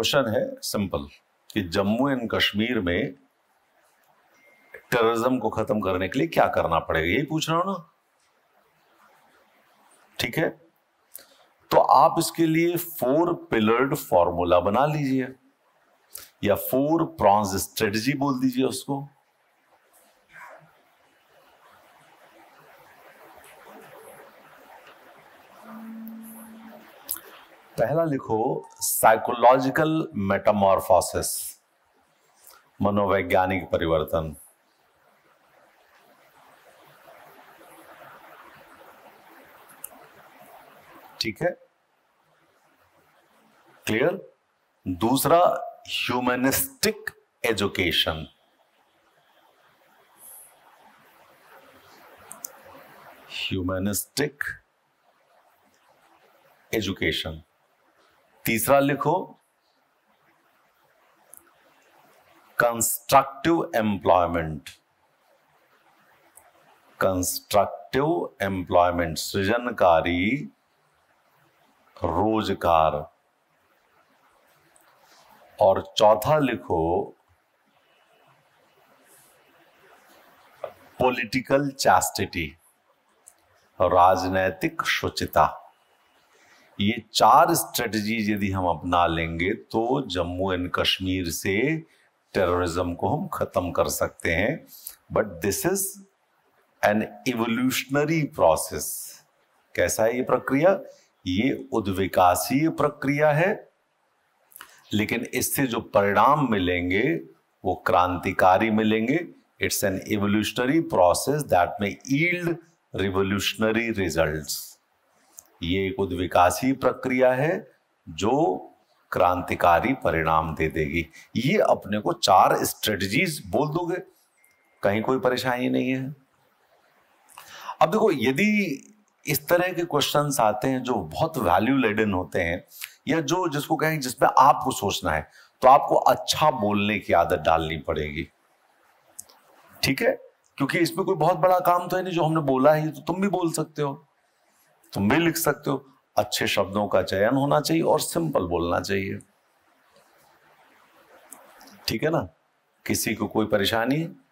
question है simple कि Jammu and Kashmir में टेररिज्म को खत्म करने के लिए क्या करना पड़ेगा यही पूछ रहा हूं ना ठीक है तो आप इसके लिए फोर पिलर्ड फॉर्मूला बना लीजिए या फोर प्रॉन्स स्ट्रेटजी बोल दीजिए उसको पहला लिखो साइकोलॉजिकल मेटामॉर्फोसिस मनोवैज्ञानिक परिवर्तन ठीक है क्लियर दूसरा ह्यूमनिस्टिक एजुकेशन ह्यूमनिस्टिक एजुकेशन तीसरा लिखो कंस्ट्रक्टिव एम्प्लॉयमेंट कंस्ट्रक्टिव एम्प्लॉयमेंट सृजनकारी रोजगार और चौथा लिखो पॉलिटिकल चैस्टिटी राजनैतिक शुचिता ये चार स्ट्रेटेजी यदि हम अपना लेंगे तो जम्मू एंड कश्मीर से टेररिज्म को हम खत्म कर सकते हैं but this is an evolutionary process कैसा है ये प्रक्रिया ये उद्विकासीय प्रक्रिया है लेकिन इससे जो परिणाम मिलेंगे वो क्रांतिकारी मिलेंगे it's an evolutionary process that may yield revolutionary results ये एक उद्विकासी प्रक्रिया है जो क्रांतिकारी परिणाम दे देगी ये अपने को चार स्ट्रेटजीज बोल दोगे कहीं कोई परेशानी नहीं है अब देखो यदि इस तरह के क्वेश्चन आते हैं जो बहुत वैल्यू लेडन होते हैं या जो जिसको कहें जिसमें आपको सोचना है तो आपको अच्छा बोलने की आदत डालनी पड़ेगी ठीक है क्योंकि इसमें कोई बहुत बड़ा काम तो है नहीं जो हमने बोला है तो तुम भी बोल सकते हो तुम तो भी लिख सकते हो अच्छे शब्दों का चयन होना चाहिए और सिंपल बोलना चाहिए ठीक है ना किसी को कोई परेशानी है